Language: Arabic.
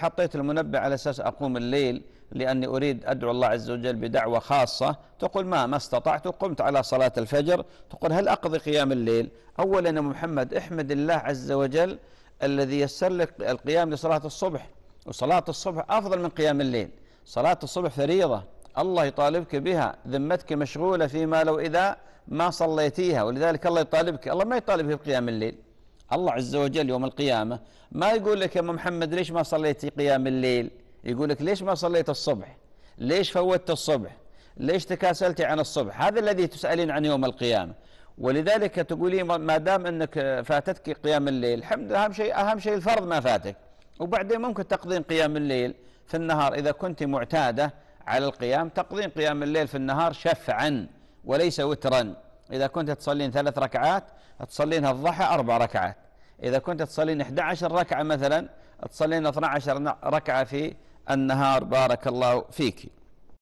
حطيت المنبه على اساس اقوم الليل لاني اريد ادعو الله عز وجل بدعوه خاصه تقول ما ما استطعت قمت على صلاه الفجر تقول هل اقضي قيام الليل؟ اولا يا محمد احمد الله عز وجل الذي يسر لك القيام لصلاه الصبح وصلاه الصبح افضل من قيام الليل صلاه الصبح فريضه الله يطالبك بها ذمتك مشغوله فيما لو اذا ما صليتيها ولذلك الله يطالبك الله ما يطالبك بقيام الليل الله عز وجل يوم القيامة ما يقول لك يا محمد ليش ما صليتي قيام الليل يقول لك ليش ما صليت الصبح ليش فوتت الصبح ليش تكاسلتي عن الصبح هذا الذي تسألين عن يوم القيامة ولذلك تقولين ما دام أنك فاتتك قيام الليل الحمد أهم شيء أهم شيء الفرض ما فاتك وبعدين ممكن تقضين قيام الليل في النهار إذا كنت معتادة على القيام تقضين قيام الليل في النهار شفعا وليس وترا إذا كنت تصلين ثلاث ركعات تصلينها الضحى أربع ركعات إذا كنت تصلين 11 ركعة مثلا تصلين 12 ركعة في النهار بارك الله فيك